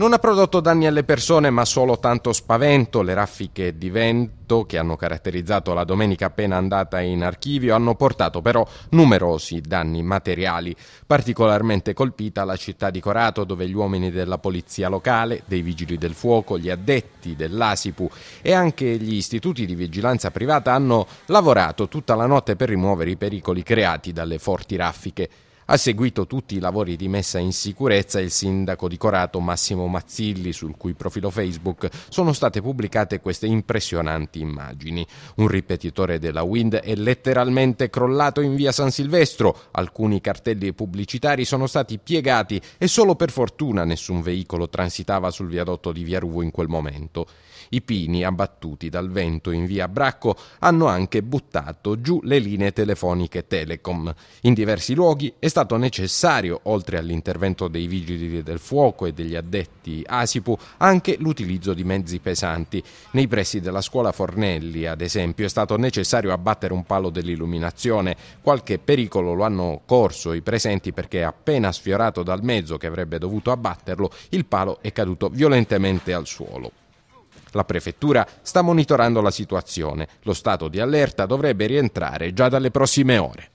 Non ha prodotto danni alle persone, ma solo tanto spavento. Le raffiche di vento che hanno caratterizzato la domenica appena andata in archivio hanno portato però numerosi danni materiali. Particolarmente colpita la città di Corato, dove gli uomini della polizia locale, dei vigili del fuoco, gli addetti dell'Asipu e anche gli istituti di vigilanza privata hanno lavorato tutta la notte per rimuovere i pericoli creati dalle forti raffiche. Ha seguito tutti i lavori di messa in sicurezza il sindaco di Corato Massimo Mazzilli, sul cui profilo Facebook sono state pubblicate queste impressionanti immagini. Un ripetitore della Wind è letteralmente crollato in via San Silvestro, alcuni cartelli pubblicitari sono stati piegati e solo per fortuna nessun veicolo transitava sul viadotto di via Ruvo in quel momento. I pini abbattuti dal vento in via Bracco hanno anche buttato giù le linee telefoniche Telecom. In diversi luoghi è stato stato necessario, oltre all'intervento dei vigili del fuoco e degli addetti ASIPU, anche l'utilizzo di mezzi pesanti. Nei pressi della scuola Fornelli, ad esempio, è stato necessario abbattere un palo dell'illuminazione. Qualche pericolo lo hanno corso i presenti perché appena sfiorato dal mezzo che avrebbe dovuto abbatterlo, il palo è caduto violentemente al suolo. La prefettura sta monitorando la situazione. Lo stato di allerta dovrebbe rientrare già dalle prossime ore.